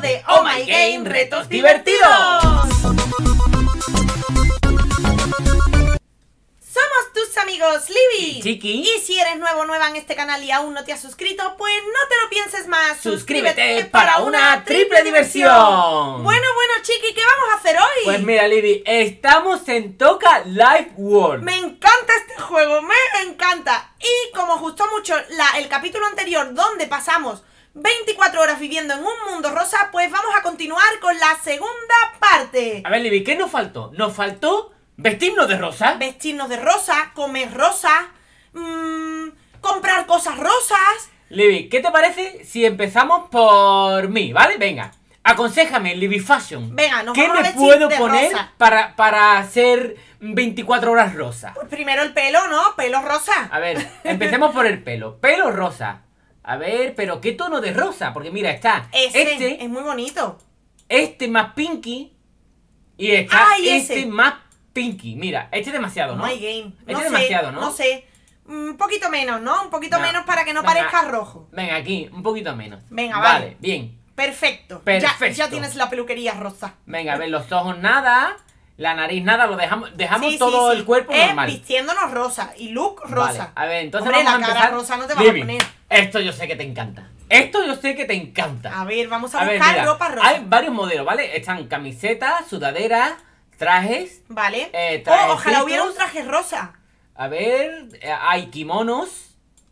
de Oh My Game Retos Divertidos. Somos tus amigos Libby y Chiqui. Y si eres nuevo o nueva en este canal y aún no te has suscrito, pues no te lo pienses más. Suscríbete, para una triple diversión. Bueno, bueno, Chiqui, ¿qué vamos a hacer hoy? Pues mira, Libby, estamos en Toca Life World. Me encanta este juego, me encanta. Y como gustó mucho el capítulo anterior donde pasamos 24 horas viviendo en un mundo rosa, pues vamos a continuar con la segunda parte. A ver, Libby, ¿qué nos faltó? Nos faltó vestirnos de rosa. Vestirnos de rosa, comer rosa, mm, comprar cosas rosas. Libby, ¿qué te parece si empezamos por mí, ¿vale? Venga, aconsejame, Libby Fashion. Venga, nos ¿Qué vamos me puedo poner Para, para hacer 24 horas rosa? Pues primero el pelo, ¿no? Pelo rosa. A ver, empecemos por el pelo. Pelo rosa. A ver, pero qué tono de rosa, porque mira, está este. Es muy bonito. Este más pinky. Y está este más pinky. Mira, este es demasiado, ¿no? hay game. Este es demasiado, ¿no? No sé. Un poquito menos, ¿no? Un poquito menos para que no parezca rojo. Venga, aquí, un poquito menos. Venga, vale. Vale, bien. Perfecto. Perfecto. Ya, ya tienes la peluquería rosa. Venga, a ver, los ojos nada la nariz, nada, lo dejamos, dejamos todo el cuerpo em, normal. Vistiéndonos rosa y look rosa. Vale. A ver, entonces vamos la a empezar. Cara rosa no te vas a poner. Esto yo sé que te encanta. Esto yo sé que te encanta. A ver, vamos a, buscar ropa rosa. Hay varios modelos, ¿vale? Están camisetas, sudaderas, trajes. Vale. Eh, oh, ojalá hubiera un traje rosa. A ver, eh, hay kimonos.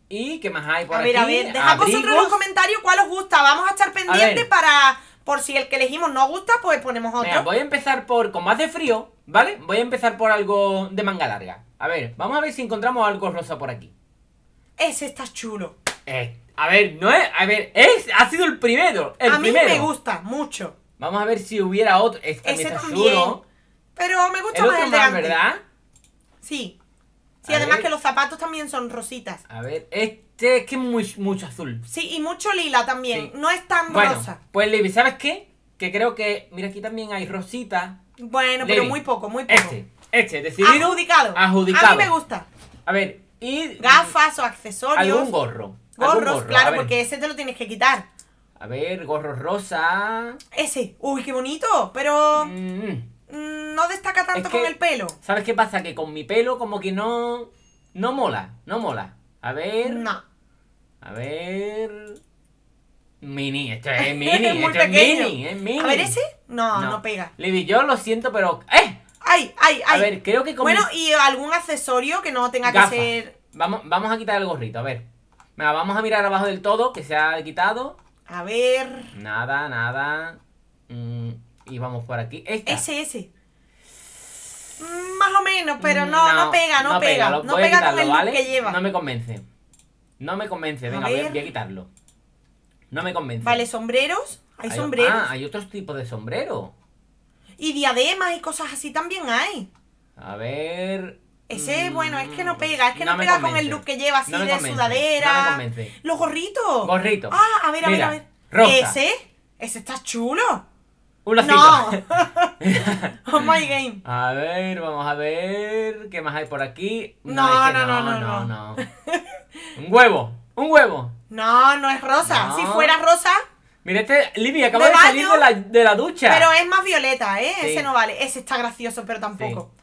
¿Y qué más hay por aquí? A ver, a ver, dejad vosotros en los comentarios cuál os gusta. Vamos a estar pendientes para por si el que elegimos no gusta, pues ponemos otro. Mira, voy a empezar por, como hace frío, ¿vale? Voy a empezar por algo de manga larga. A ver, vamos a ver si encontramos algo rosa por aquí. Ese está chulo. Eh, a ver, no es. A ver, es, ha sido el primero. El a mí me gusta mucho. Vamos a ver si hubiera otro. Ese también. Pero me gusta más el de ¿verdad? Sí. Sí, además que los zapatos también son rositas. A ver, este es que es mucho azul. Sí, y mucho lila también. No es tan bueno, rosa. Pues Libby, ¿sabes qué? Que creo que, mira, aquí también hay rosita. Bueno, pero muy poco, muy poco. Este, este, decidido. Adjudicado. Adjudicado. A mí me gusta. A ver, y... Gafas o accesorios. Algún gorro. Gorros, gorro. claro, porque ese te lo tienes que quitar. A ver, gorro rosa. Ese. Uy, qué bonito, pero... Mm. Mm, no destaca tanto con el pelo. ¿Sabes qué pasa? Que con mi pelo como que no... No mola, no mola. A ver... No. A ver... Mini, esto es mini, esto es mini, es mini. A ver ese, no, no, pega. Libby, yo lo siento, pero... ¡Eh! ¡Ay, ay, ay! A ver, creo que con Bueno, y algún accesorio que no tenga que ser... Vamos, vamos a quitar el gorrito, a ver. vamos a mirar abajo del todo, que se ha quitado. A ver... Nada, nada. Mm, y vamos por aquí. Esta. Ese, ese. Más o menos, pero no, no, pega, no, pega, No pega con el look que lleva. No me convence. No me convence. Venga, voy, a, quitarlo. No me convence. Vale, sombreros. Hay, sombreros. Ah, hay otros tipos de sombrero. Y diademas y cosas así también hay. A ver. Ese, mm, bueno, es que no pega, es que no, pega con el look que lleva así de sudadera. No me convence. Los gorritos. Gorritos. Ah, a ver, a ver, a ver. Ese, ese está chulo. Un lacito. No. oh my game. A ver, vamos a ver. ¿Qué más hay por aquí? No, no, no, no, no. un huevo, un huevo. No, no es rosa. Si fuera rosa. Mira este, Libby, acaba de, salir de la, ducha. Pero es más violeta, ¿eh? Ese no vale. Ese está gracioso, pero tampoco. Mm.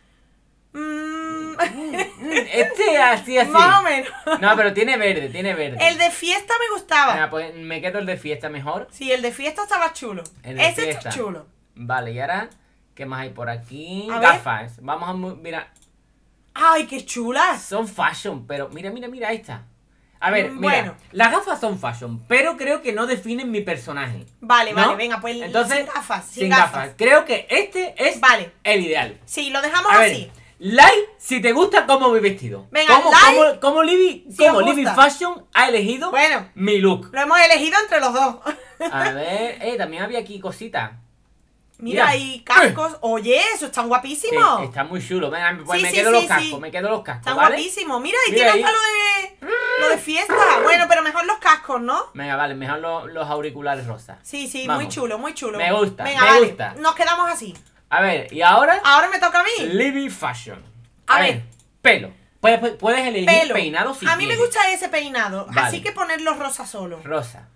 Mm, mm, este así, así. Más o menos. No, pero tiene verde, tiene verde. El de fiesta me gustaba. Ah, pues, me quedo el de fiesta mejor. Sí, el de fiesta estaba chulo. Ese está chulo. Vale, y ahora... ¿Qué más hay por aquí? Gafas. Vamos a mira. ¡Ay, qué chulas! Son fashion, pero mira, mira, mira esta. A ver, mm, bueno. las gafas son fashion, pero creo que no definen mi personaje. Vale, vale, venga, pues Entonces, sin gafas, sin, gafas. Creo que este es vale. el ideal. Sí, lo dejamos así. like si te gusta cómo mi vestido. Venga, like, cómo, Libby, Fashion ha elegido bueno, mi look? Lo hemos elegido entre los dos. A ver, eh, también había aquí cositas. Mira, hay cascos. ¡Eh! Oye, eso están guapísimos. Sí, está muy chulo. Pues me, quedo los cascos, me quedo los cascos. Están guapísimos. Mira, y tiene hasta lo de, lo de fiesta. Mm. Bueno, pero mejor los cascos, ¿no? Venga, vale, mejor los, los auriculares rosas. Sí, sí, muy chulo, muy chulo. Me gusta, me gusta. Nos quedamos así. A ver, ¿y ahora? Ahora me toca a mí. Living Fashion. A, ver. Pelo. Puedes, puedes elegir peinado si A mí me gusta ese peinado, así que ponerlo rosa solo. Rosa.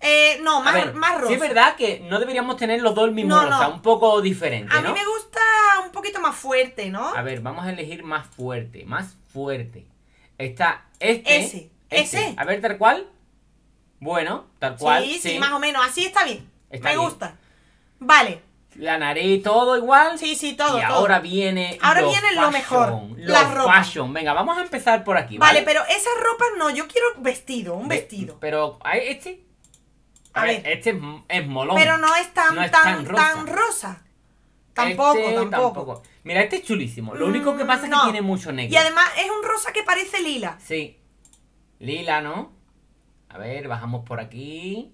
Eh, no, más, más es verdad que no deberíamos tener los dos el mismo un poco diferente. A mí me gusta un poquito más fuerte, ¿no? A ver, vamos a elegir más fuerte, más fuerte. Está este. Ese. Este. A ver, tal cual. Bueno, tal cual. Sí, sí, más o menos. Así está bien. me gusta. Vale. La nariz, todo igual. Sí, sí, todo. Y ahora viene. Ahora viene lo mejor. la ropa. fashion. Venga, vamos a empezar por aquí. Vale, pero esa ropa no. Yo quiero vestido, un vestido. Pero, ¿este? A, ver, este es, molón. Pero no es tan, tan, tan, rosa. Este tampoco, tampoco, Mira, este es chulísimo. Lo único que mm, pasa es que tiene mucho negro. Y además es un rosa que parece lila. Sí. Lila, ¿no? A ver, bajamos por aquí.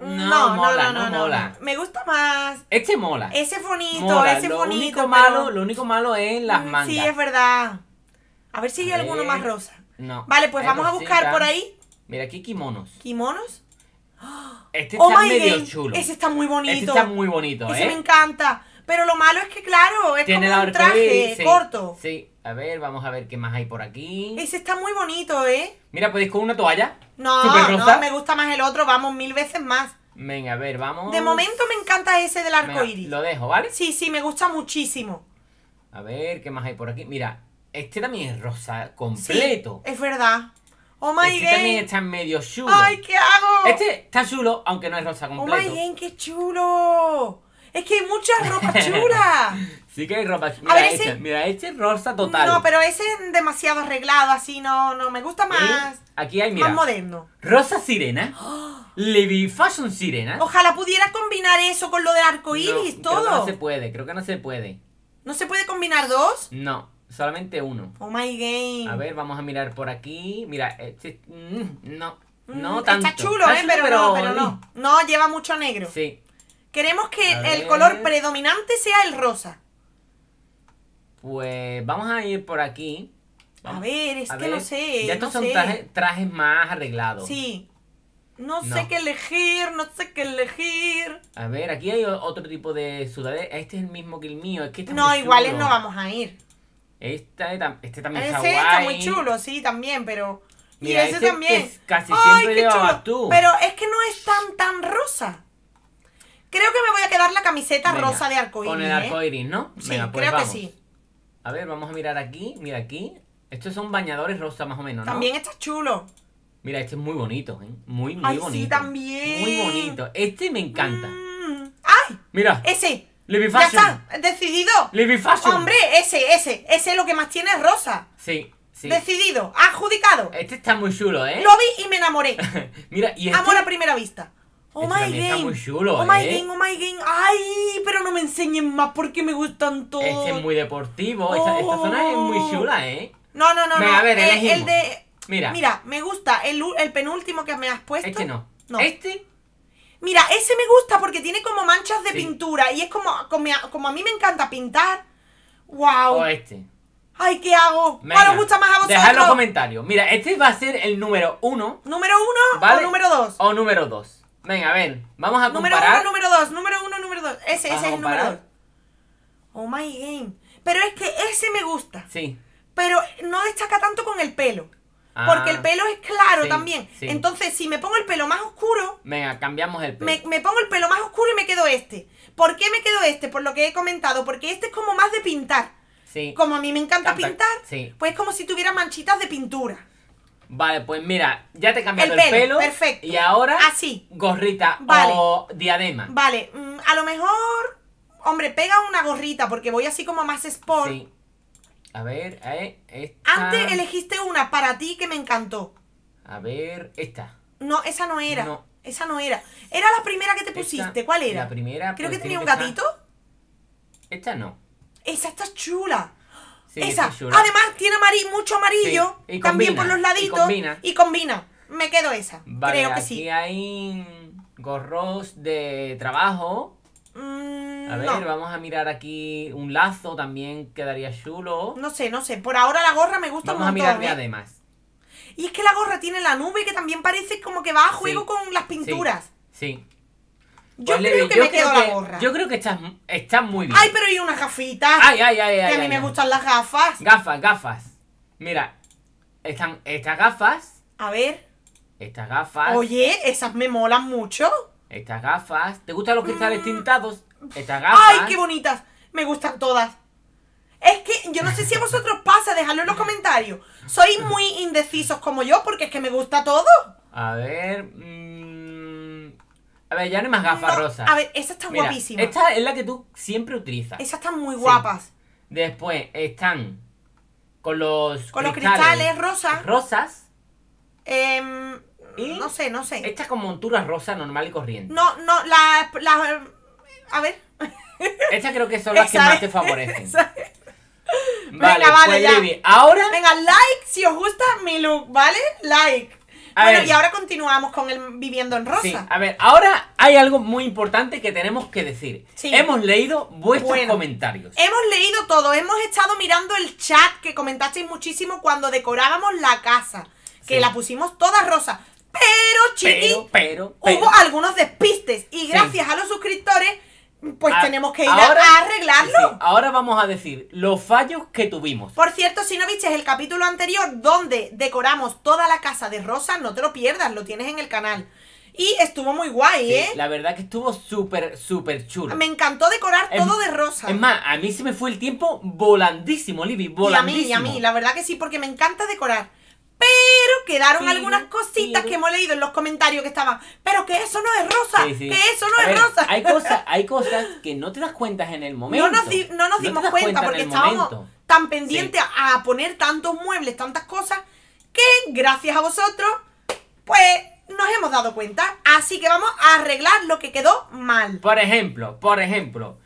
No, no, mola, no, mola. Me gusta más. Este mola. Ese bonito, ese bonito. malo, lo único malo es las mm, mangas. Sí, es verdad. A ver si hay alguno más rosa. No. Vale, pues vamos a buscar por ahí Mira, aquí kimonos. ¿Kimonos? Este oh está medio chulo. Ese está muy bonito. Este está muy bonito, Ese ¿eh? me encanta. Pero lo malo es que, claro, es Tiene como un traje corto. Sí, a ver, vamos a ver qué más hay por aquí. Ese está muy bonito, ¿eh? Mira, podéis con una toalla. No, no, me gusta más el otro, vamos, mil veces más. Venga, a ver, vamos. De momento me encanta ese del arco iris. Lo dejo, ¿vale? Sí, sí, me gusta muchísimo. A ver, ¿qué más hay por aquí? Mira, este también es rosa completo. es verdad. Oh my este también está medio chulo. ¡Ay, qué hago! Este está chulo, aunque no es rosa oh completo. ¡Oh my God! qué chulo! Es que hay muchas ropas chulas. sí que hay ropa chula. Mira, este, mira, este es rosa total. No, pero ese es demasiado arreglado, así no, no, me gusta ¿Eh? más. Aquí hay, mira. Más moderno. Rosa sirena. Levi Fashion sirena. Ojalá pudiera combinar eso con lo del arco iris, todo. Creo no se puede, creo que no se puede. ¿No se puede combinar dos? No. Solamente uno. Oh my game. A ver, vamos a mirar por aquí. Mira, este, mm, no, mm, no tanto. Está chulo, eh, pero, no, no. lleva mucho negro. Sí. Queremos que el color predominante sea el rosa. Pues vamos a ir por aquí. a ver, es que no sé. Ya estos son Trajes, más arreglados. Sí. No, sé qué elegir, no sé qué elegir. A ver, aquí hay otro tipo de sudadera. Este es el mismo que el mío. Es que no, iguales no vamos a ir este también está muy chulo, sí, también, pero... Mira, y ese, también. casi siempre Pero es que no es tan, tan rosa. Creo que me voy a quedar la camiseta rosa de arcoíris. Con el ¿eh? arcoíris, ¿no? Sí, pues creo que sí. A ver, vamos a mirar aquí. Mira aquí. Estos son bañadores rosa más o menos, ¿no? También está chulo. Mira, este es muy bonito, ¿eh? Muy, muy Ay, bonito. Sí, también. Muy bonito. Este me encanta. Mm. ¡Ay! Mira. Ese. ¡Libby Fashion. Ya está, decidido. ¡Libby Fashion. Hombre, ese, ese, ese lo que más tiene es rosa. Sí. Sí. Decidido, adjudicado. Este está muy chulo, ¿eh? Lo vi y me enamoré. Mira, y este... Amor a primera vista. Oh este my game. Está muy chulo, oh my ¿eh? game, oh my game. Ay, pero no me enseñen más porque me gustan todos. Este es muy deportivo. Esta, oh. zona es muy chula, ¿eh? No, no, no. a ver, el, el, de. Mira. Mira, me gusta el, el penúltimo que me has puesto. Este no. no. Este Mira, ese me gusta porque tiene como manchas de pintura y es como, como a, mí me encanta pintar. ¡Wow! O oh, este. ¡Ay, qué hago! Me ¿Cuál os gusta más a vosotros? Dejad los comentarios. Mira, este va a ser el número uno. ¿Número uno o número dos? O número dos. Venga, a ver, vamos a comparar. Número uno, número dos, número uno, número dos. Ese, ese es el número dos. Oh my game. Pero es que ese me gusta. Sí. Pero no destaca tanto con el pelo porque ah, el pelo es claro también. Entonces, si me pongo el pelo más oscuro. Venga, cambiamos el pelo. Me, pongo el pelo más oscuro y me quedo este. ¿Por qué me quedo este? Por lo que he comentado. Porque este es como más de pintar. Sí. Como a mí me encanta pintar, pues es como si tuviera manchitas de pintura. Vale, pues mira, ya te he el pelo. perfecto. Y ahora. Así. Ah, gorrita o diadema. Vale, mm, a lo mejor. Hombre, pega una gorrita porque voy así como más sport. Sí. A ver, eh, esta... Antes elegiste una para ti que me encantó. A ver, esta. No, esa no era. No. Esa no era. Era la primera que te pusiste. ¿Cuál era? La primera. Creo pues, que tenía un gatito. Esta no. Esa está chula. Sí, esa. Además, tiene mucho amarillo. Y también por los laditos. Y combina. y combina. Me quedo esa. Creo que aquí sí. hay gorros de trabajo. A ver, vamos a mirar aquí un lazo también quedaría chulo. No sé, no sé. Por ahora la gorra me gusta mucho Vamos a mirar ¿eh? además. Y es que la gorra tiene la nube que también parece como que va a juego con las pinturas. Sí. Yo creo que me quedo la gorra. Yo creo que estás, muy bien. Ay, pero hay unas gafitas. Ay, ay, ay, ay. Que a mí me gustan las gafas. Gafas, gafas. Mira, están estas gafas. A ver. Estas gafas. Oye, esas me molan mucho. Estas gafas. ¿Te gustan los cristales están mm. tintados? Estas gafas. ¡Ay, qué bonitas! Me gustan todas. Es que yo no sé si a vosotros pasa, dejadlo en los comentarios. Sois muy indecisos como yo porque es que me gusta todo. A ver. Mm, a ver, ya no hay más gafas rosas. A ver, esa está guapísima. Esta es la que tú siempre utilizas. Esas están muy guapas. Después están con los. Con cristales, los cristales rosas. Rosas. Em, no sé, no sé. Estas con monturas rosa normal y corriente. No, no, las. A ver. Estas creo que son las que más te favorecen. Vale, vale, pues, ya. ahora. Venga, like si os gusta mi look, ¿vale? Like. bueno, y ahora continuamos con el Viviendo en Rosa. a ver, ahora hay algo muy importante que tenemos que decir. Sí. Hemos leído vuestros comentarios. Hemos leído todo, hemos estado mirando el chat que comentasteis muchísimo cuando decorábamos la casa, que la pusimos toda rosa. Pero, chiqui, pero, pero, hubo algunos despistes y gracias a los suscriptores pues ah, tenemos que ir a arreglarlo. Ahora vamos a decir los fallos que tuvimos. Por cierto, si no viste el capítulo anterior donde decoramos toda la casa de rosas, no te lo pierdas, lo tienes en el canal. Y estuvo muy guay, ¿eh? La verdad que estuvo súper, súper chulo. Me encantó decorar todo de rosa. Es más, a mí se me fue el tiempo volandísimo, Libby, volandísimo. Y a mí, y a mí, la verdad que sí, porque me encanta decorar. Pero quedaron algunas cositas que hemos leído en los comentarios que estaban, pero que eso no es rosa, que eso no es rosa. Hay cosas, hay cosas que no te das cuenta en el momento. No nos, dimos cuenta, porque estábamos tan pendientes a poner tantos muebles, tantas cosas, que gracias a vosotros, pues nos hemos dado cuenta. Así que vamos a arreglar lo que quedó mal. Por ejemplo, por ejemplo,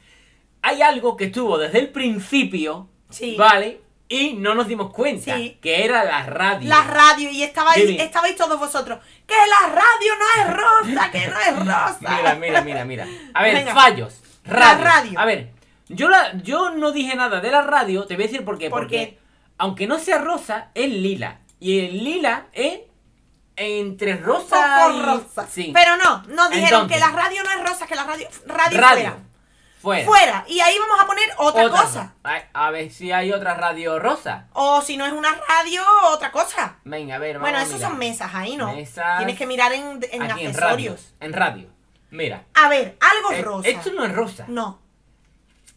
hay algo que estuvo desde el principio, sí. ¿vale? Y no nos dimos cuenta que era la radio. La radio, y estabais, estabais todos vosotros. ¡Que la radio no es rosa! ¡Que no es rosa! mira, mira, mira, mira. A ver, fallos. Radio. La radio. A ver, yo, la, yo no dije nada de la radio, te voy a decir por qué. porque aunque no sea rosa, es lila. Y el lila es entre rosa, y... rosa. Pero no, no dijeron que la radio no es rosa, que la radio. Radio, Fuera. Y ahí vamos a poner otra, cosa. A, ver si hay otra radio rosa. O si no es una radio, otra cosa. Venga, a ver, Bueno, esas son mesas ahí, ¿no? Tienes que mirar en, en accesorios. En radio. Mira. A ver, algo eh, rosa. Esto no es rosa. No.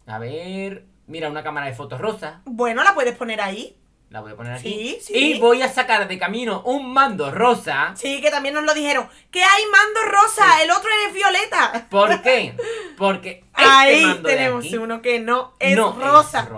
A ver. Mira, una cámara de fotos rosa. Bueno, la puedes poner ahí. La voy a poner aquí. Y voy a sacar de camino un mando rosa. Sí, que también nos lo dijeron. Que hay mando rosa, el otro es violeta. ¿Por qué? Porque este ahí tenemos uno que no es rosa.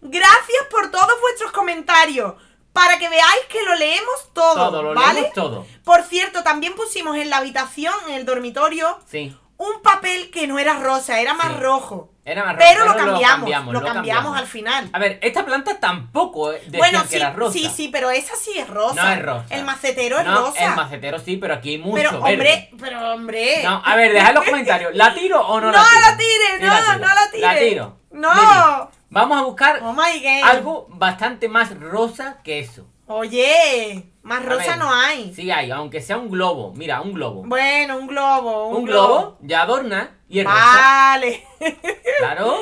Gracias por todos vuestros comentarios. Para que veáis que lo leemos todo, todo lo Leemos todo. Por cierto, también pusimos en la habitación, en el dormitorio, sí un papel que no era rosa, era más rojo. Era más rojo. Pero, lo, cambiamos, lo, cambiamos, al final. A ver, esta planta tampoco es de sí, que era rosa. Sí, sí, pero esa sí es rosa. No es rosa. El macetero es no, rosa. El macetero sí, pero aquí hay mucho. Pero hombre, pero hombre. No, a ver, deja en los comentarios. ¿La tiro o no, la tiro? no, la no la tire, no, la tire. La tiro. No. vamos a buscar oh algo bastante más rosa que eso. Oye. Más rosa no hay. Sí hay, aunque sea un globo. Mira, un globo. Bueno, un globo. Un, globo? ya adorna y es Vale. Claro.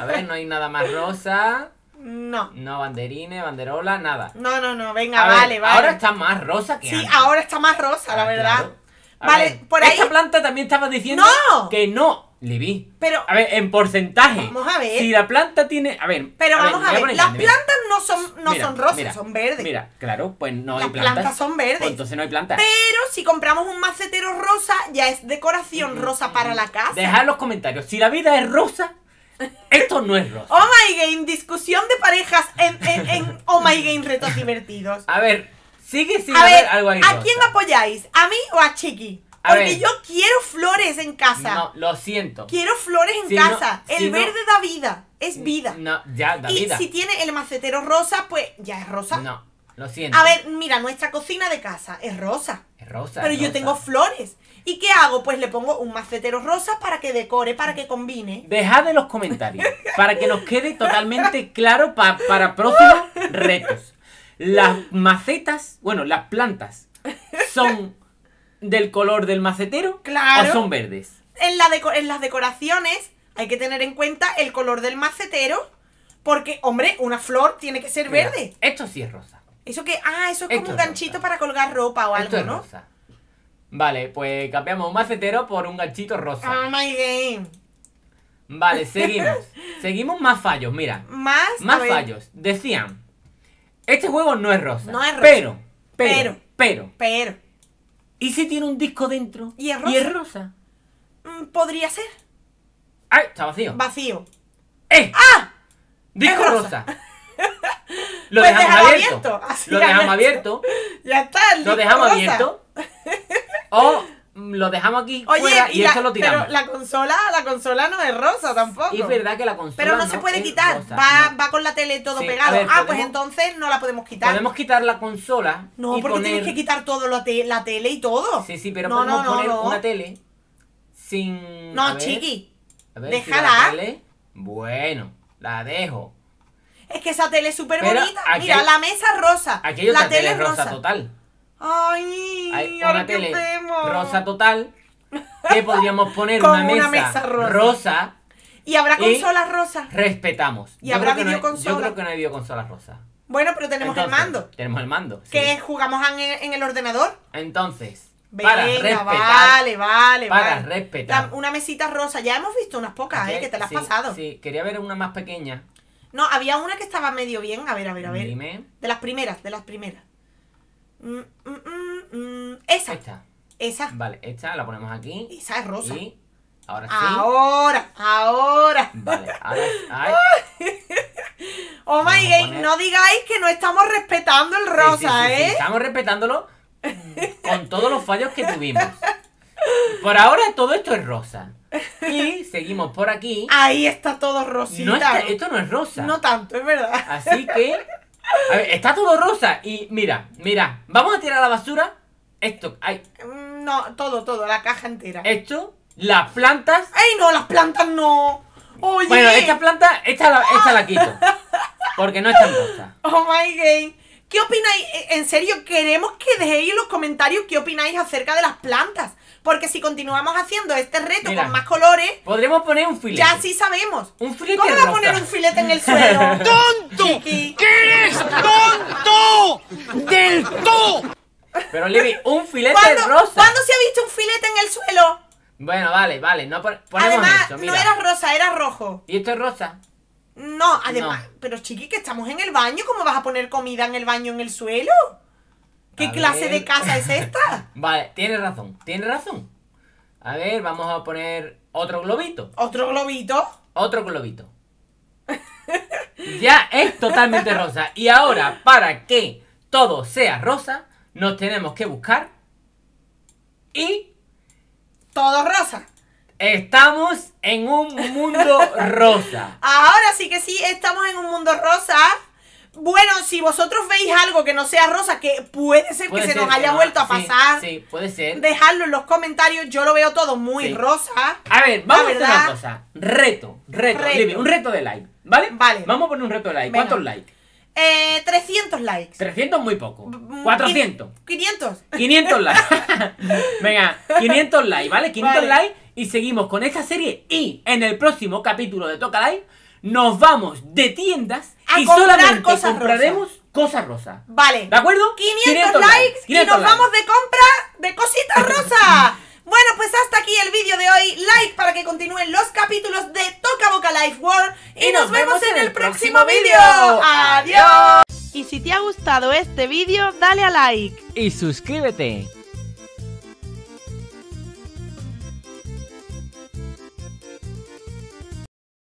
A ver, no hay nada más rosa. No. No banderines, banderola, nada. No, no, no, venga, vale, vale. Ahora está más rosa que Sí, ahora está más rosa, la ah, verdad. Vale, por ahí. Esta planta también estaba diciendo que no vi. Pero. A ver, en porcentaje. Vamos a ver. Si la planta tiene. A ver. Pero vamos a ver. las plantas no son, no son rosas, son verdes. Mira, claro, pues no hay plantas. Las plantas son verdes. Pues entonces no hay plantas. Pero si compramos un macetero rosa, ya es decoración mm, rosa para la casa. Dejad en los comentarios. Si la vida es rosa, esto no es rosa. Oh my game, discusión de parejas en, en, en Oh my game, retos divertidos. A ver, sigue sigue, a ver, algo ¿A quién apoyáis? ¿A mí o a Chiqui? Porque yo quiero flores en casa. No, lo siento. Quiero flores en casa. el verde da vida. Es mm, vida. No, ya da y si tiene el macetero rosa, pues ya es rosa. No, lo siento. A ver, mira, nuestra cocina de casa es rosa. Es rosa. Pero yo tengo flores. ¿Y qué hago? Pues le pongo un macetero rosa para que decore, para que combine. Dejad en los comentarios, para que nos quede totalmente claro para próximos retos. Las macetas, bueno, las plantas son del color del macetero claro. o son verdes. En, las decoraciones hay que tener en cuenta el color del macetero porque, hombre, una flor tiene que ser verde. Esto sí es rosa. Eso que, ah, eso es como un ganchito para colgar ropa o algo, esto es ¿no? Rosa. Vale, pues cambiamos un macetero por un ganchito rosa. Oh my game. Vale, seguimos. seguimos más fallos, mira. Más, más fallos. Decían, este juego no es rosa. No es rosa. pero, pero, pero, pero ¿Y si tiene un disco dentro? ¿Y es rosa? Mm, podría ser. ¡Ay! Está vacío. Vacío. ¡Eh! ¡Ah! Disco rosa. Lo pues dejamos abierto. Lo dejamos abierto. Ya está. El lo dejamos abierto. ¡Oh! lo dejamos aquí Oye, y, eso lo tiramos. Pero la consola, la consola no es rosa tampoco. es verdad que la consola. Pero no, se puede quitar, va, con la tele todo pegado. ah, pues entonces no la podemos quitar. Podemos quitar la consola. No, porque tienes que quitar todo la, la, tele y todo. Sí, sí, pero podemos poner una tele sin. No, chiqui. déjala. Bueno, la dejo. Es que esa tele es súper bonita. Mira, la mesa rosa. Aquí la tele, rosa total. Ay, Hay tele rosa total que podríamos poner una, mesa, rosa. y habrá consolas rosas. Respetamos. Y habrá videoconsolas. yo creo que no hay videoconsolas rosas. Bueno, pero tenemos el mando. Tenemos el mando. Que jugamos en, el ordenador. Entonces, Venga, para Vale, vale, para respetar. una mesita rosa. Ya hemos visto unas pocas, ¿eh? Que te las has pasado. Sí, quería ver una más pequeña. No, había una que estaba medio bien. A ver, a ver, a ver. De las primeras, de las primeras. Mm, mm, mm, esa. Esa. Vale, esta la ponemos aquí. Esa es rosa. ahora Ahora, ahora. Vale, oh my no digáis que no estamos respetando el rosa, ¿eh? Estamos respetándolo con todos los fallos que tuvimos. Por ahora todo esto es rosa. Y seguimos por aquí. Ahí está todo rosita. esto no es rosa. No tanto, es verdad. Así que está todo rosa. Y mira, mira, vamos a tirar la basura esto. Ay. Mm, no, todo, todo, la caja entera. Esto, las plantas. ¡Ay, no, las plantas no! Oye. Bueno, esta planta, esta la, esta la quito. Porque no está rosa. Oh my game ¿Qué opináis? Eh, en serio, queremos que dejéis los comentarios qué opináis acerca de las plantas. Porque si continuamos haciendo este reto con más colores. Podremos poner un filete. Ya sí sabemos. ¿Cómo va a poner un filete en el suelo? ¡Tonto! ¿Qué eres tonto! ¡Del todo! Pero Libby, un filete rosa. ¿Cuándo se ha visto un filete en el suelo? Bueno, vale, vale. No ponemos Además, no era rosa, era rojo. ¿Y esto es rosa? No, además, pero chiqui, que estamos en el baño, ¿cómo vas a poner comida en el baño en el suelo? ¿Qué clase de casa es esta? vale, tienes razón, tienes razón. A ver, vamos a poner otro globito. ¿Otro globito? Otro globito. ya es totalmente rosa. Y ahora, para que todo sea rosa, nos tenemos que buscar. Y. Todo rosa. Estamos en un mundo rosa. Ahora sí que sí, estamos en un mundo rosa. Bueno, si vosotros veis algo que no sea rosa, que puede ser que se nos haya vuelto a pasar. Sí, puede ser. Dejadlo en los comentarios, yo lo veo todo muy rosa. A ver, vamos a hacer una cosa. Reto, reto, un reto de like, ¿vale? Vale. Vamos a poner un reto de like. ¿Cuántos likes? Eh, 300 likes. 300 muy poco. 400. 500. 500 likes. Venga, 500 likes, ¿vale? 500 likes y seguimos con esta serie y en el próximo capítulo de Toca Live nos vamos de tiendas y solamente compraremos cosas rosas. Vale. ¿De acuerdo? 500, likes y nos vamos de compra de cositas rosas. Bueno, pues hasta aquí el vídeo de hoy. Like para que continúen los capítulos de Toca Boca Life World. Y, nos, vemos, en, el próximo vídeo. Adiós. Y si te ha gustado este vídeo, dale a like. Y suscríbete.